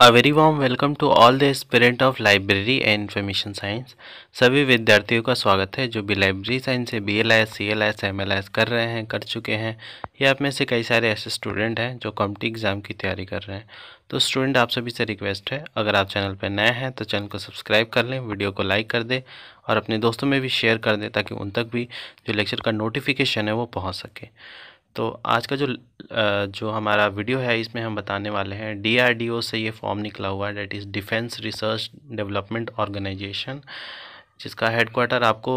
a very warm welcome to all the aspirant of library and information science सभी विद्यार्थियों का स्वागत है जो भी लाइब्रेरी साइंस से B L S C L S M L S कर रहे हैं कर चुके हैं या आप में से कई सारे ऐसे स्टूडेंट हैं जो कॉम्पिटी एग्ज़ाम की तैयारी कर रहे हैं तो स्टूडेंट आप सभी से रिक्वेस्ट है अगर आप चैनल पर नए हैं तो चैनल को सब्सक्राइब कर लें वीडियो को लाइक कर दें और अपने दोस्तों में भी शेयर कर दें ताकि उन तक भी जो लेक्चर का नोटिफिकेशन है वो पहुँच सके तो आज का जो जो हमारा वीडियो है इसमें हम बताने वाले हैं डीआरडीओ से ये फॉर्म निकला हुआ है that is defence research development organisation जिसका हेडक्वार्टर आपको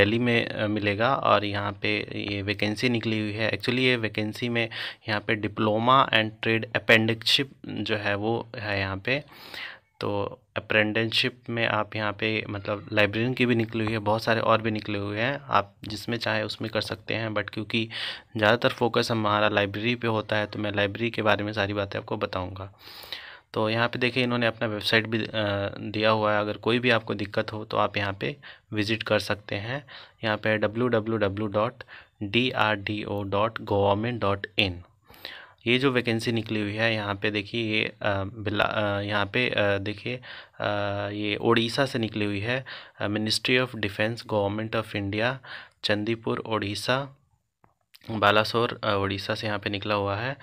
दिल्ली में मिलेगा और यहाँ पे ये वैकेंसी निकली हुई है एक्चुअली ये वैकेंसी में यहाँ पे डिप्लोमा एंड ट्रेड अपेंडिकशिप जो है वो है यहाँ पे तो अप्रेंटिसशिप में आप यहाँ पे मतलब लाइब्रेरियन की भी निकली हुई है बहुत सारे और भी निकले हुए हैं आप जिसमें चाहे उसमें कर सकते हैं बट क्योंकि ज़्यादातर फोकस हमारा लाइब्रेरी पे होता है तो मैं लाइब्रेरी के बारे में सारी बातें आपको बताऊँगा तो यहाँ पे देखिए इन्होंने अपना वेबसाइट भी दिया हुआ है अगर कोई भी आपको दिक्कत हो तो आप यहाँ पर विज़िट कर सकते हैं यहाँ पर W W W dot D R D O dot government dot in ये जो वैकेंसी निकली हुई है यहाँ पे देखिए ये बिला यहाँ पे देखिए ये उड़ीसा से निकली हुई है ministry of defence government of India Chandipur Orissa Balasore Orissa से यहाँ पे निकला हुआ है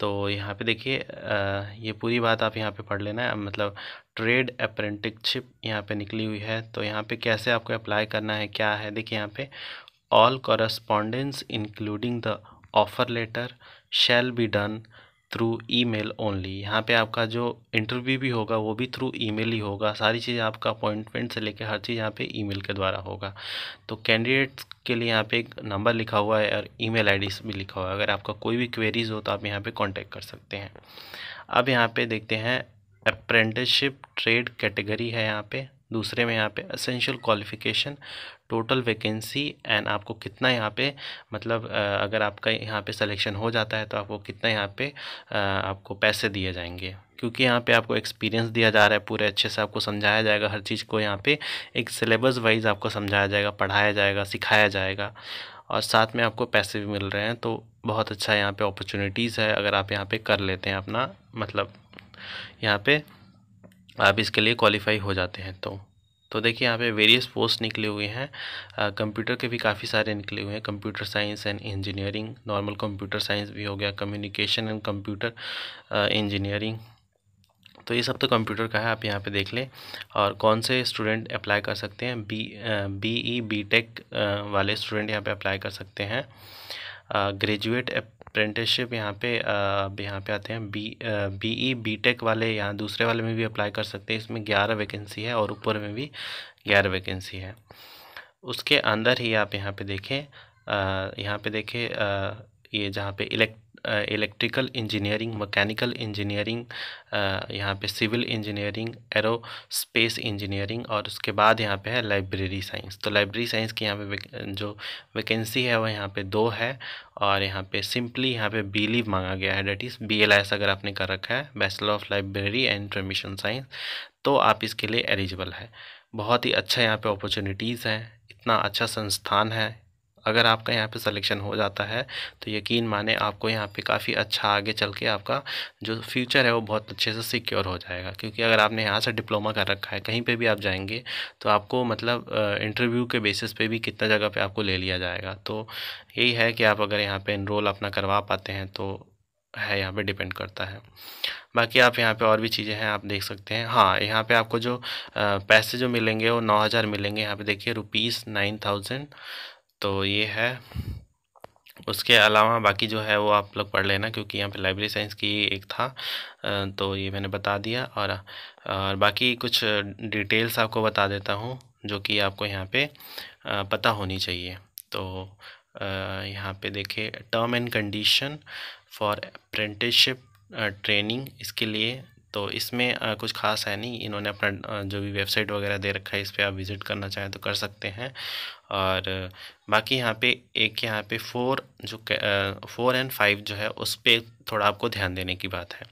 तो यहाँ पे देखिए ये पूरी बात आप यहाँ पे पढ़ लेना है मतलब ट्रेड अप्रेंटिकशिप यहाँ पे निकली हुई है तो यहाँ पे कैसे आपको अप्लाई करना है क्या है देखिए यहाँ पे all correspondence including the offer letter shall be done through email only यहाँ पे आपका जो इंटरव्यू भी होगा वो भी थ्रू ईमेल ही होगा सारी चीज़ आपका अपॉइंटमेंट से लेकर हर चीज़ यहाँ पे ईमेल के द्वारा होगा तो कैंडिडेट्स के लिए यहाँ पे एक नंबर लिखा हुआ है और ईमेल आईडी भी लिखा हुआ है अगर आपका कोई भी क्वेरीज हो तो आप यहाँ पे कांटेक्ट कर सकते हैं अब यहाँ पे देखते हैं अप्रेंटिसशिप ट्रेड कैटेगरी है यहाँ पे दूसरे में यहाँ पे essential qualification total vacancy and आपको कितना यहाँ पे मतलब अगर आपका यहाँ पे सिलेक्शन हो जाता है तो आपको कितना यहाँ पे आपको पैसे दिए जाएंगे क्योंकि यहाँ पे आपको एक्सपीरियंस दिया जा रहा है पूरे अच्छे से आपको समझाया जाएगा हर चीज़ को यहाँ पे एक सिलेबस वाइज आपको समझाया जाएगा पढ़ाया जाएगा सिखाया जाएगा और साथ में आपको पैसे भी मिल रहे हैं तो बहुत अच्छा यहाँ पे अपॉर्चुनिटीज़ है अगर आप यहाँ पे कर लेते हैं अपना मतलब यहाँ पे आप इसके लिए क्वालिफाई हो जाते हैं तो तो देखिए यहाँ पे वेरियस पोस्ट निकले हुए हैं कंप्यूटर के भी काफ़ी सारे निकले हुए हैं computer science and engineering normal computer science भी हो गया कम्युनिकेशन एंड कंप्यूटर इंजीनियरिंग तो ये सब तो कंप्यूटर का है आप यहाँ पे देख लें और कौन से स्टूडेंट अप्लाई कर सकते हैं B B E B tech वाले स्टूडेंट यहाँ पे अप्लाई कर सकते हैं ग्रेजुएट अप्रेंटिसशिप यहाँ पे अब यहाँ पे आते हैं B B E B tech वाले यहाँ दूसरे वाले में भी अप्लाई कर सकते हैं इसमें ग्यारह वैकेंसी है और ऊपर में भी ग्यारह वैकेंसी है उसके अंदर ही आप यहाँ पे देखें यहाँ पे देखें ये जहाँ पे elect electrical engineering mechanical engineering यहाँ पे civil engineering aerospace engineering और उसके बाद यहाँ पे है लाइब्रेरी साइंस तो लाइब्रेरी साइंस की यहाँ पे जो वैकेंसी है वह यहाँ पे दो है और यहाँ पे सिंपली यहाँ पे बी लीव मांगा गया है that is B L S अगर आपने कर रखा है bachelor of library and information science तो आप इसके लिए एलिजिबल है बहुत ही अच्छा यहाँ पर अपॉर्चुनिटीज़ हैं इतना अच्छा संस्थान है अगर आपका यहाँ पे सिलेक्शन हो जाता है तो यकीन माने आपको यहाँ पे काफ़ी अच्छा आगे चल के आपका जो फ्यूचर है वो बहुत अच्छे से सिक्योर हो जाएगा क्योंकि अगर आपने यहाँ से डिप्लोमा कर रखा है कहीं पर भी आप जाएंगे तो आपको मतलब इंटरव्यू के बेसिस पे भी कितना जगह पर आपको ले लिया जाएगा तो यही है कि आप अगर यहाँ पर इनरोल अपना करवा पाते हैं तो है यहाँ पे डिपेंड करता है बाकी आप यहाँ पे और भी चीज़ें हैं आप देख सकते हैं हाँ यहाँ पे आपको जो पैसे जो मिलेंगे वो नौ हज़ार मिलेंगे यहाँ पे देखिए रुपीस नाइन थाउजेंड तो ये है उसके अलावा बाकी जो है वो आप लोग पढ़ लेना क्योंकि यहाँ पे लाइब्रेरी साइंस की एक था तो ये मैंने बता दिया और और बाकी कुछ डिटेल्स आपको बता देता हूँ जो कि आपको यहाँ पे पता होनी चाहिए तो यहाँ पे देखे term and condition for apprenticeship training इसके लिए तो इसमें कुछ खास है नहीं इन्होंने अपना जो भी वेबसाइट वगैरह दे रखा है इस पर आप विज़िट करना चाहें तो कर सकते हैं और बाकी यहाँ पे एक यहाँ पे फोर जो फोर एंड फाइव जो है उस पर थोड़ा आपको ध्यान देने की बात है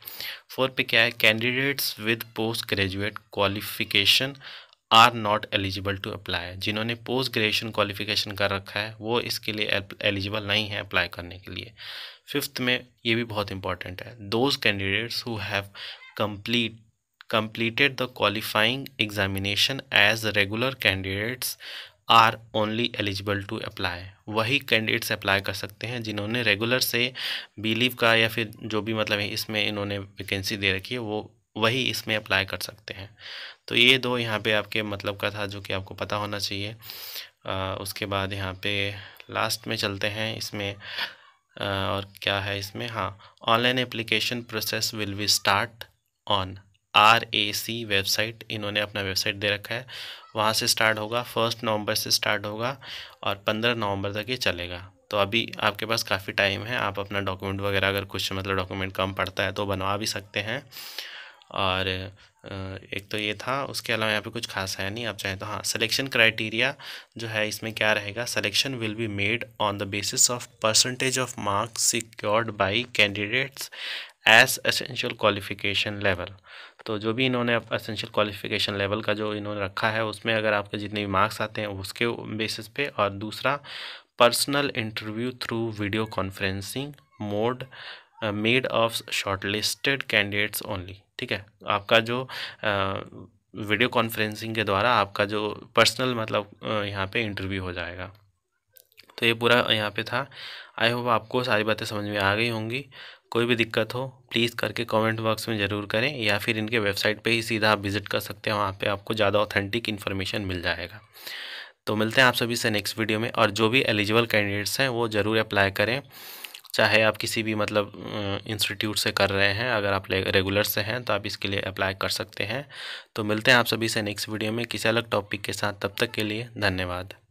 फोर पे क्या है candidates with post graduate qualification are not eligible to apply जिन्होंने पोस्ट ग्रेजुएशन क्वालिफिकेशन कर रखा है वो इसके लिए एलिजिबल नहीं है अप्लाई करने के लिए फिफ्थ में ये भी बहुत इंपॉर्टेंट है those candidates who have complete completed the qualifying examination as regular candidates are only eligible to apply वही कैंडिडेट्स अप्लाई कर सकते हैं जिन्होंने रेगुलर से बिलीव का या फिर जो भी मतलब है इसमें इन्होंने वैकेंसी दे रखी है वो वही इसमें अप्लाई कर सकते हैं तो ये दो यहाँ पे आपके मतलब का था जो कि आपको पता होना चाहिए आ, उसके बाद यहाँ पे लास्ट में चलते हैं इसमें आ, और क्या है इसमें हाँ online application process will be start on R A C website इन्होंने अपना वेबसाइट दे रखा है वहाँ से स्टार्ट होगा फर्स्ट नवंबर से स्टार्ट होगा और पंद्रह नवंबर तक ये चलेगा तो अभी आपके पास काफ़ी टाइम है आप अपना डॉक्यूमेंट वगैरह अगर कुछ मतलब डॉक्यूमेंट कम पड़ता है तो बनवा भी सकते हैं और एक तो ये था उसके अलावा यहाँ पे कुछ खास है नहीं आप चाहें तो हाँ सिलेक्शन क्राइटेरिया जो है इसमें क्या रहेगा selection will be made on the basis of percentage of marks secured by candidates as essential qualification level तो जो भी इन्होंने असेंशियल क्वालिफिकेशन लेवल का जो इन्होंने रखा है उसमें अगर आपके जितने भी मार्क्स आते हैं उसके बेसिस पे और दूसरा personal interview through video conferencing mode made of shortlisted candidates only ठीक है आपका जो वीडियो uh, कॉन्फ्रेंसिंग के द्वारा आपका जो पर्सनल मतलब uh, यहाँ पे इंटरव्यू हो जाएगा तो ये पूरा यहाँ पे था आई होप आपको सारी बातें समझ में आ गई होंगी कोई भी दिक्कत हो प्लीज़ करके कमेंट बॉक्स में ज़रूर करें या फिर इनके वेबसाइट पे ही सीधा आप विज़िट कर सकते हैं वहाँ पे आपको ज़्यादा ऑथेंटिक इन्फॉर्मेशन मिल जाएगा तो मिलते हैं आप सभी से नेक्स्ट वीडियो में और जो भी एलिजिबल कैंडिडेट्स हैं वो ज़रूर अप्लाई करें चाहे आप किसी भी मतलब इंस्टीट्यूट से कर रहे हैं अगर आप रेगुलर से हैं तो आप इसके लिए अप्लाई कर सकते हैं तो मिलते हैं आप सभी से नेक्स्ट वीडियो में किसी अलग टॉपिक के साथ तब तक के लिए धन्यवाद